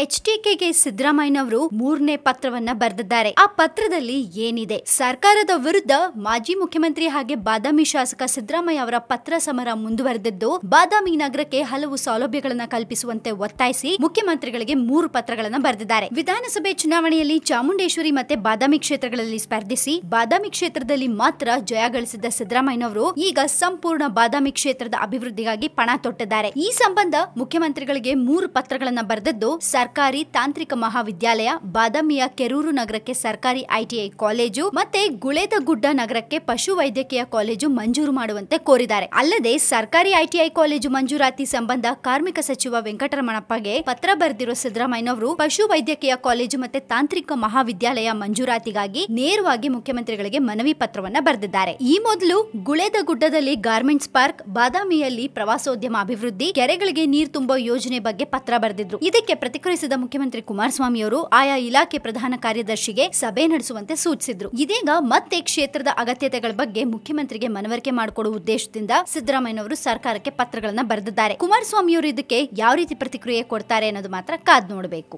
ಎಚ್ಡಿಕೆಗೆ ಸಿದ್ದರಾಮಯ್ಯನವರು ಮೂರನೇ ಪತ್ರವನ್ನ ಬರೆದಿದ್ದಾರೆ ಆ ಪತ್ರದಲ್ಲಿ ಏನಿದೆ ಸರ್ಕಾರದ ವಿರುದ್ಧ ಮಾಜಿ ಮುಖ್ಯಮಂತ್ರಿ ಹಾಗೆ ಬಾದಾಮಿ ಶಾಸಕ ಸಿದ್ದರಾಮಯ್ಯ ಅವರ ಪತ್ರ ಸಮರ ಮುಂದುವರೆದಿದ್ದು ಬಾದಾಮಿ ನಗರಕ್ಕೆ ಹಲವು ಸೌಲಭ್ಯಗಳನ್ನು ಕಲ್ಪಿಸುವಂತೆ ಒತ್ತಾಯಿಸಿ ಮುಖ್ಯಮಂತ್ರಿಗಳಿಗೆ ಮೂರು ಪತ್ರಗಳನ್ನು ಬರೆದಿದ್ದಾರೆ ವಿಧಾನಸಭೆ ಚುನಾವಣೆಯಲ್ಲಿ ಚಾಮುಂಡೇಶ್ವರಿ ಮತ್ತೆ ಬಾದಾಮಿ ಕ್ಷೇತ್ರಗಳಲ್ಲಿ ಸ್ಪರ್ಧಿಸಿ ಬಾದಾಮಿ ಕ್ಷೇತ್ರದಲ್ಲಿ ಮಾತ್ರ ಜಯ ಗಳಿಸಿದ್ದ ಸಿದ್ದರಾಮಯ್ಯನವರು ಈಗ ಸಂಪೂರ್ಣ ಬಾದಾಮಿ ಕ್ಷೇತ್ರದ ಅಭಿವೃದ್ಧಿಗಾಗಿ ಪಣ ತೊಟ್ಟಿದ್ದಾರೆ ಈ ಸಂಬಂಧ ಮುಖ್ಯಮಂತ್ರಿಗಳಿಗೆ ಮೂರು ಪತ್ರಗಳನ್ನು ಬರೆದಿದ್ದು ಸರ್ಕಾರಿ ತಾಂತ್ರಿಕ ಮಹಾವಿದ್ಯಾಲಯ ಬಾದಾಮಿಯ ಕೆರೂರು ನಗರಕ್ಕೆ ಸರ್ಕಾರಿ ಐಟಿಐ ಕಾಲೇಜು ಮತ್ತೆ ಗುಳೇದಗುಡ್ಡ ನಗರಕ್ಕೆ ಪಶು ವೈದ್ಯಕೀಯ ಕಾಲೇಜು ಮಂಜೂರು ಮಾಡುವಂತೆ ಕೋರಿದ್ದಾರೆ ಅಲ್ಲದೆ ಸರ್ಕಾರಿ ಐಟಿಐ ಕಾಲೇಜು ಮಂಜೂರಾತಿ ಸಂಬಂಧ ಕಾರ್ಮಿಕ ಸಚಿವ ವೆಂಕಟರಮಣಪ್ಪಗೆ ಪತ್ರ ಬರೆದಿರುವ ಸಿದ್ದರಾಮಯ್ಯನವರು ಪಶು ವೈದ್ಯಕೀಯ ಕಾಲೇಜು ಮತ್ತೆ ತಾಂತ್ರಿಕ ಮಹಾವಿದ್ಯಾಲಯ ಮಂಜೂರಾತಿಗಾಗಿ ನೇರವಾಗಿ ಮುಖ್ಯಮಂತ್ರಿಗಳಿಗೆ ಮನವಿ ಪತ್ರವನ್ನ ಬರೆದಿದ್ದಾರೆ ಈ ಮೊದಲು ಗುಳೇದಗುಡ್ಡದಲ್ಲಿ ಗಾರ್ಮೆಂಟ್ಸ್ ಪಾರ್ಕ್ ಬಾದಾಮಿಯಲ್ಲಿ ಪ್ರವಾಸೋದ್ಯಮ ಅಭಿವೃದ್ಧಿ ಕೆರೆಗಳಿಗೆ ನೀರು ತುಂಬೋ ಯೋಜನೆ ಬಗ್ಗೆ ಪತ್ರ ಬರೆದಿದ್ರು ಇದಕ್ಕೆ ಪ್ರತಿಕ್ರಿಯೆ ಆಗ್ರಹಿಸಿದ ಮುಖ್ಯಮಂತ್ರಿ ಕುಮಾರಸ್ವಾಮಿ ಅವರು ಆಯಾ ಇಲಾಖೆ ಪ್ರಧಾನ ಕಾರ್ಯದರ್ಶಿಗೆ ಸಭೆ ನಡೆಸುವಂತೆ ಸೂಚಿಸಿದ್ರು ಇದೀಗ ಮತ್ತೆ ಕ್ಷೇತ್ರದ ಅಗತ್ಯತೆಗಳ ಬಗ್ಗೆ ಮುಖ್ಯಮಂತ್ರಿಗೆ ಮನವರಿಕೆ ಮಾಡಿಕೊಡುವ ಉದ್ದೇಶದಿಂದ ಸಿದ್ದರಾಮಯ್ಯ ಅವರು ಸರ್ಕಾರಕ್ಕೆ ಪತ್ರಗಳನ್ನು ಬರೆದಿದ್ದಾರೆ ಕುಮಾರಸ್ವಾಮಿಯವರು ಇದಕ್ಕೆ ಯಾವ ರೀತಿ ಪ್ರತಿಕ್ರಿಯೆ ಕೊಡ್ತಾರೆ ಅನ್ನೋದು ಮಾತ್ರ ಕಾದ್ ನೋಡಬೇಕು